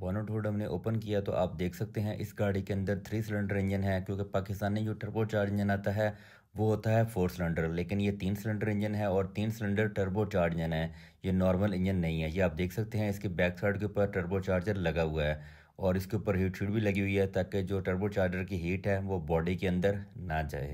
bonnet hood हमने open किया तो आप देख सकते हैं इस गाड़ी के अंदर थ्री सिलेंडर इंजन है क्योंकि पाकिस्तानी जो टर्बो चार्ज इंजन आता है वो होता है फोर सिलेंडर लेकिन ये तीन सिलेंडर इंजन है और तीन सिलेंडर टर्बो चार्ज इंजन है ये नॉर्मल इंजन नहीं है ये आप देख सकते हैं इसके बैक साइड के ऊपर टर्बो चार्जर लगा हुआ है और इसके ऊपर हीट शीट भी लगी हुई है ताकि जो टर्बो चार्जर की हीट है वो बॉडी के अंदर ना जाए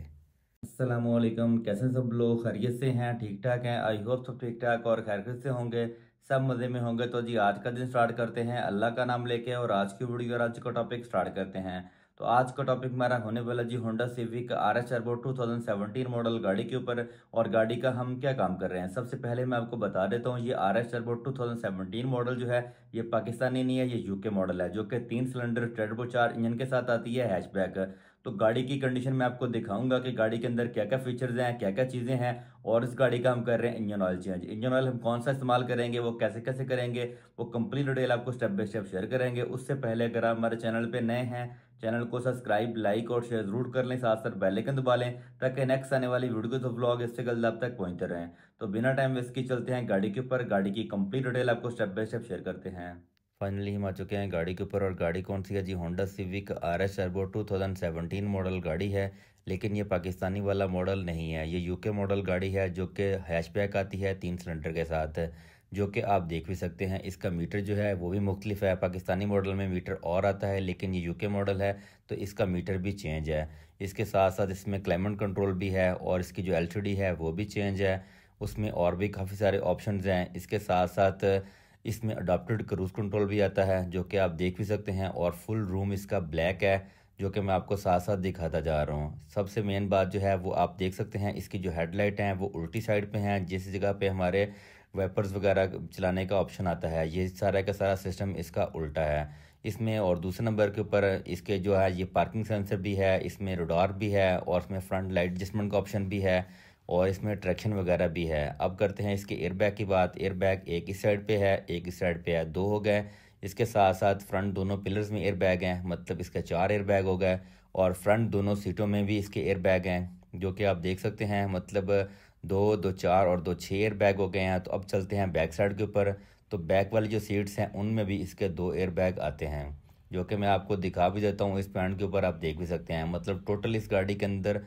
असलम कैसे सब लोग खैरियत से हैं ठीक ठाक हैं आई होप सब ठीक ठाक और खैरियत से होंगे सब मज़े में होंगे तो जी आज का दिन स्टार्ट करते हैं अल्लाह का नाम लेके और आज की वीडियो और आज का टॉपिक स्टार्ट करते हैं तो आज का टॉपिक हमारा होने वाला जी Honda Civic R S turbo two thousand seventeen model गाड़ी के ऊपर और गाड़ी का हम क्या काम कर रहे हैं सबसे पहले मैं आपको बता देता हूँ ये R S turbo two thousand seventeen model जो है ये पाकिस्तानी नहीं है ये यूके मॉडल है जो कि तीन सिलेंडर ट्रेडबो चार इंजन के साथ आती है हैचबैक तो गाड़ी की कंडीशन मैं आपको दिखाऊंगा कि गाड़ी के अंदर क्या क्या फीचर्स हैं क्या क्या चीज़ें हैं और इस गाड़ी का हम कर रहे हैं engine oil change engine oil हम कौन सा इस्तेमाल करेंगे वो कैसे कैसे करेंगे वो कंप्लीट डिटेल आपको स्टेप बाय स्टेप शेयर करेंगे उससे पहले अगर आप हमारे चैनल पर नए हैं चैनल को सब्सक्राइब लाइक और शेयर जरूर कर लें साथ साथ बेलाइकन दबा लें ताकि नेक्स्ट आने वाली वीडियो तो ब्लॉग इससे जल्द आप तक पहुंचते रहें तो बिना टाइम वेस्ट के चलते हैं गाड़ी के ऊपर गाड़ी की कंप्लीट डिटेल आपको स्टेप बाय स्टेप शेयर करते हैं फाइनली हम आ चुके हैं गाड़ी के ऊपर और गाड़ी कौन सी है जी Honda Civic R S thousand seventeen model गाड़ी है लेकिन ये पाकिस्तानी वाला मॉडल नहीं है ये यूके मॉडल गाड़ी है जो कि हैशबैक आती है तीन सिलेंडर के साथ जो कि आप देख भी सकते हैं इसका मीटर जो है वो भी मुख्तलिफ है पाकिस्तानी मॉडल में मीटर और आता है लेकिन ये यूके मॉडल है तो इसका मीटर भी चेंज है इसके साथ साथ इसमें क्लाइमेट कंट्रोल भी है और इसकी जो एल है वो भी चेंज है उसमें और भी काफ़ी सारे ऑप्शन हैं इसके साथ साथ इसमें अडाप्टेड क्रूज कंट्रोल भी आता है जो कि आप देख भी सकते हैं और फुल रूम इसका ब्लैक है जो कि मैं आपको साथ साथ दिखाता जा रहा हूँ सबसे मेन बात जो है वो आप देख सकते हैं इसकी जो हेडलाइट हैं वो उल्टी साइड पे हैं जिस जगह पे हमारे वेपर्स वगैरह चलाने का ऑप्शन आता है ये सारा का सारा सिस्टम इसका उल्टा है इसमें और दूसरे नंबर के ऊपर इसके जो है ये पार्किंग सेंसर भी है इसमें रोडार भी है और इसमें फ्रंट लाइट एडजस्टमेंट का ऑप्शन भी है और इसमें ट्रैक्शन वगैरह भी है अब करते हैं इसके एयरबैग की बात एयरबैग एक ही साइड पे है एक ही साइड पे है दो हो गए इसके साथ साथ फ्रंट दोनों पिलर्स में एयरबैग हैं मतलब इसके चार एयरबैग हो गए और फ्रंट दोनों सीटों में भी इसके एयरबैग हैं जो कि आप देख सकते हैं मतलब दो दो चार और दो छः एयरबैग हो गए हैं तो अब चलते हैं बैक साइड के ऊपर तो बैक वाली जो सीट्स हैं उनमें भी इसके दो एयरबैग आते हैं जो कि मैं आपको दिखा भी देता हूँ इस पैंट के ऊपर आप देख भी सकते हैं मतलब टोटल इस गाड़ी के अंदर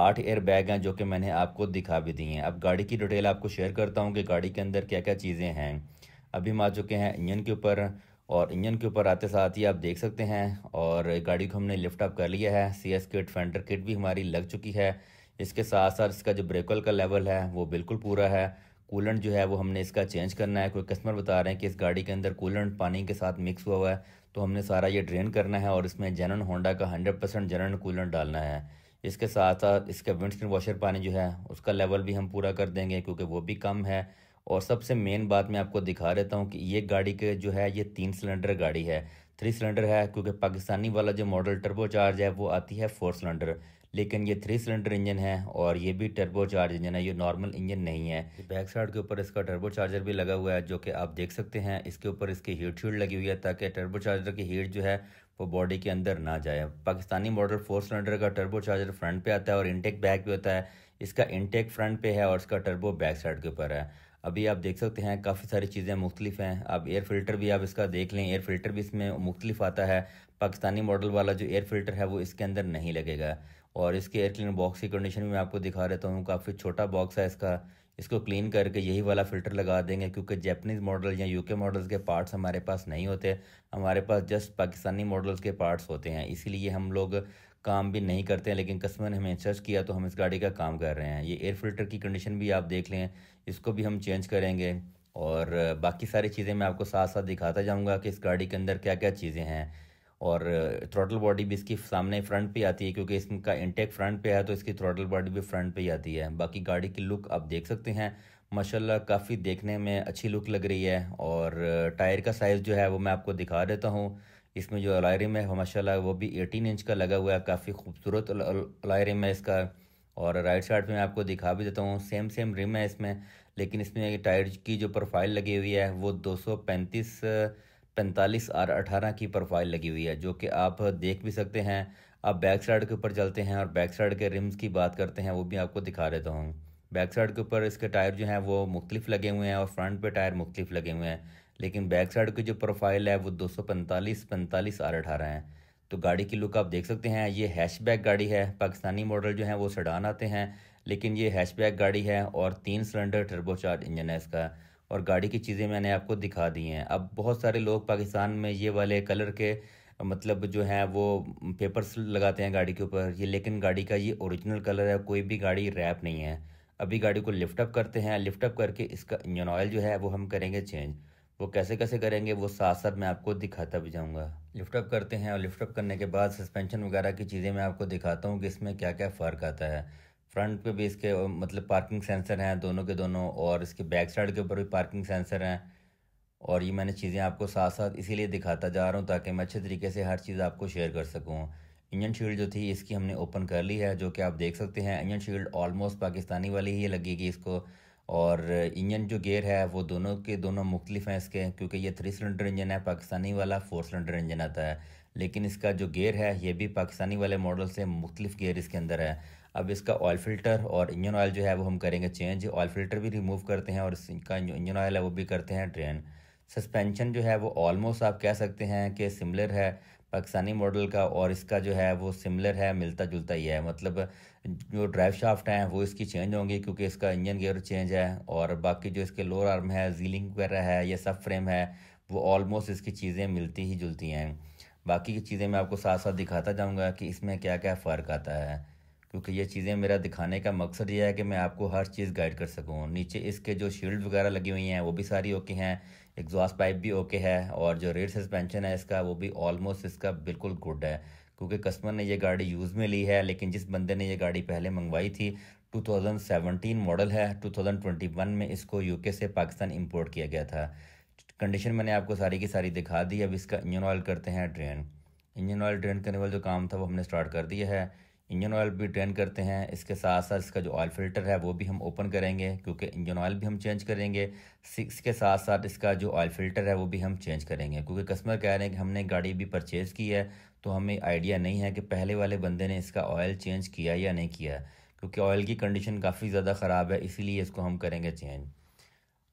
आठ एयर बैग हैं जो कि मैंने आपको दिखा भी दी हैं अब गाड़ी की डिटेल आपको शेयर करता हूँ कि गाड़ी के अंदर क्या क्या चीज़ें हैं अभी हम आ चुके हैं इंजन के ऊपर और इंजन के ऊपर आते साथ ही आप देख सकते हैं और गाड़ी को हमने लिफ्ट अप कर लिया है C S kit fender kit भी हमारी लग चुकी है इसके साथ साथ इसका जो ब्रेकल का लेवल है वो बिल्कुल पूरा है कूलेंट जो है वो हमने इसका चेंज करना है कोई कस्टमर बता रहे हैं कि इस गाड़ी के अंदर कूलेंट पानी के साथ मिक्स हुआ हुआ है तो हमने सारा ये ड्रेन करना है और इसमें जनन होंडा का हंड्रेड परसेंट जनन कूलेंट डालना है इसके साथ साथ इसका विंड स्क्रीन वॉशर पानी जो है उसका लेवल भी हम पूरा कर देंगे क्योंकि वो भी कम है और सबसे मेन बात मैं आपको दिखा देता हूँ कि ये गाड़ी के जो है ये तीन सिलेंडर गाड़ी है थ्री सिलेंडर है क्योंकि पाकिस्तानी वाला जो मॉडल टर्बो चार्ज है वो आती है फोर सिलेंडर लेकिन ये थ्री सिलेंडर इंजन है और ये भी टर्बो चार्ज इंजन है ये नॉर्मल इंजन नहीं है बैक साइड के ऊपर इसका टर्बो चार्जर भी लगा हुआ है जो कि आप देख सकते हैं इसके ऊपर इसकी हीट शील्ड लगी हुई है ताकि टर्बो चार्जर की हीट जो है वो बॉडी के अंदर ना जाए पाकिस्तानी मॉडल फोर सिलेंडर का टर्बो चार्जर फ्रंट पे आता है और इनटेक बैक पे होता है इसका इनटेक फ्रंट पे है और इसका टर्बो बैक साइड के ऊपर है अभी आप देख सकते हैं काफ़ी सारी चीज़ें मुख्तलिफ हैं आप एयर फिल्टर भी आप इसका देख लें एयर फिल्टर भी इसमें मुख्तलिफ आता है पाकिस्तानी मॉडल वाला जो एयर फिल्टर है वो इसके अंदर नहीं लगेगा और इसके एयर क्लीनर बॉक्स की कंडीशन भी मैं आपको दिखा रहता हूँ काफ़ी छोटा बॉक्स है इसका इसको क्लीन करके यही वाला फ़िल्टर लगा देंगे क्योंकि जैपनीज़ मॉडल या यूके मॉडल्स के पार्ट्स हमारे पास नहीं होते हमारे पास जस्ट पाकिस्तानी मॉडल्स के पार्ट्स होते हैं इसीलिए हम लोग काम भी नहीं करते हैं लेकिन कस्टमर ने हमें सर्च किया तो हम इस गाड़ी का काम कर रहे हैं ये एयर फिल्टर की कंडीशन भी आप देख लें इसको भी हम चेंज करेंगे और बाकी सारी चीज़ें मैं आपको साथ साथ दिखाता जाऊँगा कि इस गाड़ी के अंदर क्या क्या चीज़ें हैं और थ्रोटल बॉडी भी इसकी सामने फ्रंट पे आती है क्योंकि इसका इंटेक फ्रंट पे है तो इसकी थ्रोटल बॉडी भी फ्रंट पे ही आती है बाकी गाड़ी की लुक आप देख सकते हैं माशाल्लाह काफ़ी देखने में अच्छी लुक लग रही है और टायर का साइज़ जो है वो मैं आपको दिखा देता हूँ इसमें जो अलायरिम है माशाल्लाह वो भी 18 इंच का लगा हुआ है काफ़ी खूबसूरत अलायरिम है इसका और राइट साइड में आपको दिखा भी देता हूँ सेम सेम रिम है इसमें लेकिन इसमें टायर की जो प्रोफाइल लगी हुई है वो पैंतीस पैंतालीस आर अठारह की प्रोफाइल लगी हुई है जो कि आप देख भी सकते हैं आप बैक साइड के ऊपर चलते हैं और बैक साइड के रिम्स की बात करते हैं वो भी आपको दिखा देता हूँ बैक साइड के ऊपर इसके टायर जो हैं वो मुख्तलिफ लगे हुए हैं और फ्रंट पे टायर मुख्तलिफ लगे हुए हैं लेकिन बैक साइड की जो प्रोफाइल है वो दो सौ पैंतालीस पैंतालीस आर अठारह है तो गाड़ी की लुक आप देख सकते हैं ये हैशबैक गाड़ी है पाकिस्तानी मॉडल जो है वो सडान आते हैं लेकिन ये हैशबैक गाड़ी है और तीन सिलेंडर टर्बोचार्ज इंजन है इसका और गाड़ी की चीज़ें मैंने आपको दिखा दी हैं अब बहुत सारे लोग पाकिस्तान में ये वाले कलर के मतलब जो है वो पेपर्स लगाते हैं गाड़ी के ऊपर ये लेकिन गाड़ी का ये ओरिजिनल कलर है कोई भी गाड़ी रैप नहीं है अभी गाड़ी को लिफ्टअप करते हैं लिफ्टअप करके इसका इंजन ऑयल जो है वो हम करेंगे चेंज वो कैसे कैसे करेंगे वो साथ साथ मैं आपको दिखाता भी जाऊँगा लिफ्टअप करते हैं और लिफ्टअप करने के बाद सस्पेंशन वगैरह की चीज़ें मैं आपको दिखाता हूँ कि इसमें क्या क्या फ़र्क आता है फ्रंट पे भी इसके मतलब पार्किंग सेंसर हैं दोनों के दोनों और इसके बैक साइड के ऊपर भी पार्किंग सेंसर हैं और ये मैंने चीज़ें आपको साथ साथ इसीलिए दिखाता जा रहा हूँ ताकि मैं अच्छे तरीके से हर चीज़ आपको शेयर कर सकूँ इंजन शील्ड जो थी इसकी हमने ओपन कर ली है जो कि आप देख सकते हैं इंजन शील्ड ऑलमोस्ट पाकिस्तानी वाली ही लगेगी इसको और इंजन जो गेयर है वो दोनों के दोनों मुख्तलिफ हैं इसके क्योंकि ये थ्री सिलेंडर इंजन है पाकिस्तानी वाला फोर सिलेंडर इंजन आता है लेकिन इसका जो गेयर है ये भी पाकिस्तानी वाले मॉडल से मुख्तलिफ गेयर इसके अंदर है अब इसका ऑयल फिल्टर और इंजन ऑयल जो है वो हम करेंगे चेंज ऑयल फिल्टर भी रिमूव करते हैं और इसका जो इंजन ऑयल है वो भी करते हैं ड्रेन सस्पेंशन जो है वो ऑलमोस्ट आप कह सकते हैं कि सिमिलर है पाकिस्तानी मॉडल का और इसका जो है वो सिमिलर है मिलता जुलता ही है मतलब जो ड्राइव शाफ्ट हैं वो इसकी चेंज होंगी क्योंकि इसका इंजन गेयर चेंज है और बाकी जो इसके लोअर आर्म है जीलिंग वगैरह है या सब फ्रेम है वो ऑलमोस्ट इसकी चीज़ें मिलती ही जुलती हैं बाकी की चीज़ें मैं आपको साथ साथ दिखाता जाऊँगा कि इसमें क्या क्या फ़र्क आता है क्योंकि ये चीज़ें मेरा दिखाने का मकसद ये है कि मैं आपको हर चीज़ गाइड कर सकूँ नीचे इसके जो शील्ड वगैरह लगी हुई हैं वो भी सारी ओके हैं एग्जॉस्ट पाइप भी ओके है और जो रेड सस्पेंशन है इसका वो भी ऑलमोस्ट इसका बिल्कुल गुड है क्योंकि कस्टमर ने ये गाड़ी यूज़ में ली है लेकिन जिस बंदे ने ये गाड़ी पहले मंगवाई थी 2017 मॉडल है 2021 में इसको यूके से पाकिस्तान इंपोर्ट किया गया था कंडीशन मैंने आपको सारी की सारी दिखा दी अब इसका इंजन ऑयल करते हैं ड्रेन इंजन ऑयल ड्रेन करने वाला जो काम था वो हमने स्टार्ट कर दिया है इंजन ऑयल भी ड्रेन करते हैं इसके साथ साथ इसका जो ऑयल फिल्टर है वो भी हम ओपन करेंगे क्योंकि इंजन ऑयल भी हम चेंज करेंगे सिक्स के साथ साथ इसका जो ऑयल फिल्टर है वो भी हम चेंज करेंगे क्योंकि कस्टमर कह रहे हैं कि हमने गाड़ी भी परचेज़ की है तो हमें आइडिया नहीं है कि पहले वाले बंदे ने इसका ऑयल चेंज किया या नहीं किया क्योंकि ऑयल की कंडीशन काफ़ी ज़्यादा ख़राब है इसीलिए इसको हम करेंगे चेंज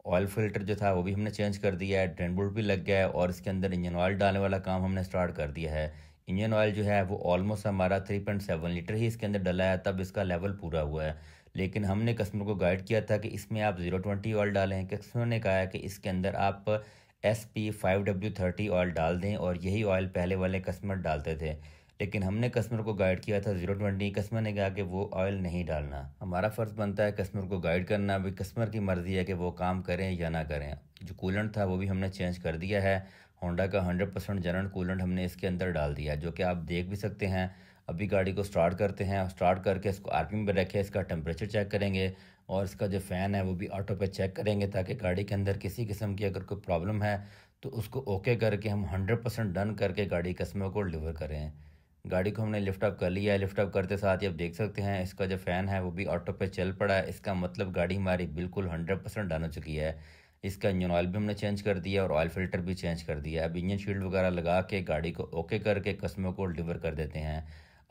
ऑयल फिल्टर जो था वो भी हमने चेंज कर दिया है ड्रेन बोल्ट भी लग गया है और इसके अंदर इंजन ऑयल डालने वाला काम हमने स्टार्ट कर दिया है इंजन ऑयल जो है वो ऑलमोस्ट हमारा थ्री पॉइंट सेवन लीटर ही इसके अंदर डला है तब इसका लेवल पूरा हुआ है लेकिन हमने कस्टमर को गाइड किया था कि इसमें आप जीरो ट्वेंटी ऑयल डालें कस्टमर ने कहा है कि इसके अंदर आप S P five W thirty oil डाल दें और यही ऑयल पहले वाले कस्टमर डालते थे लेकिन हमने कस्टमर को गाइड किया था जीरो ट्वेंटी कस्टमर ने कहा कि वो ऑयल नहीं डालना हमारा फ़र्ज़ बनता है कस्टमर को गाइड करना भी कस्टमर की मर्ज़ी है कि वो काम करें या ना करें जो कूलेंट था वो भी हमने चेंज कर दिया है होंडा का 100 परसेंट जनरल कूलेंट हमने इसके अंदर डाल दिया जो कि आप देख भी सकते हैं अभी गाड़ी को स्टार्ट करते हैं स्टार्ट करके इसको आर्पिंग पर रखे इसका टेम्परेचर चेक करेंगे और इसका जो फ़ैन है वो भी ऑटो पे चेक करेंगे ताकि गाड़ी के अंदर किसी किस्म की अगर कोई प्रॉब्लम है तो उसको ओके करके हम हंड्रेड परसेंट डन करके गाड़ी कस्टमर को डिलीवर करें गाड़ी को हमने लिफ्ट अप कर लिया है लिफ्ट अप करते साथ ही आप देख सकते हैं इसका जो फ़ैन है वो भी ऑटो पे चल पड़ा है इसका मतलब गाड़ी हमारी बिल्कुल हंड्रेड परसेंट डन हो चुकी है इसका इंजन ऑयल भी हमने चेंज कर दिया और ऑयल फिल्टर भी चेंज कर दिया अब इंजन शील्ड वगैरह लगा के गाड़ी को ओके करके कस्टमर को डिलीवर कर देते हैं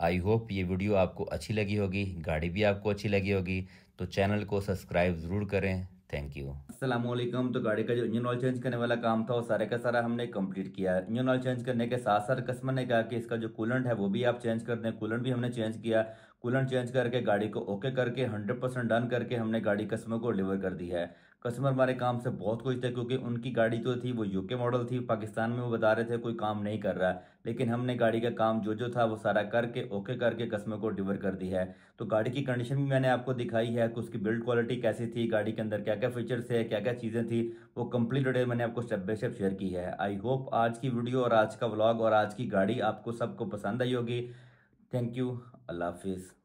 आई होप ये वीडियो आपको अच्छी लगी होगी गाड़ी भी आपको अच्छी लगी होगी तो चैनल को सब्सक्राइब ज़रूर करें थैंक यू असलम तो गाड़ी का जो इंजन ऑयल चेंज करने वाला काम था वो सारे का सारा हमने कंप्लीट किया है इंजन ऑयल चेंज करने के साथ साथ कस्टमर ने कहा कि इसका जो कूलेंट है वो भी आप चेंज कर दें कूलेंट भी हमने चेंज किया कूलेंट चेंज करके गाड़ी को ओके करके 100% डन करके हमने गाड़ी कस्टमर को डिलीवर कर दी है कस्टमर हमारे काम से बहुत खुश थे क्योंकि उनकी गाड़ी जो थी वो यूके मॉडल थी पाकिस्तान में वो बता रहे थे कोई काम नहीं कर रहा लेकिन हमने गाड़ी का काम जो जो था वो सारा करके ओके करके कस्टमर को डिलीवर कर दी है तो गाड़ी की कंडीशन भी मैंने आपको दिखाई है कि उसकी बिल्ड क्वालिटी कैसी थी गाड़ी के अंदर क्या क्या फीचर्स है क्या क्या चीज़ें थी वो कम्प्लीट डिटेल मैंने आपको स्टेप बाई स्टेप शेयर की है आई होप आज की वीडियो और आज का व्लॉग और आज की गाड़ी आपको सबको पसंद आई होगी थैंक यू अल्लाह हाफिज़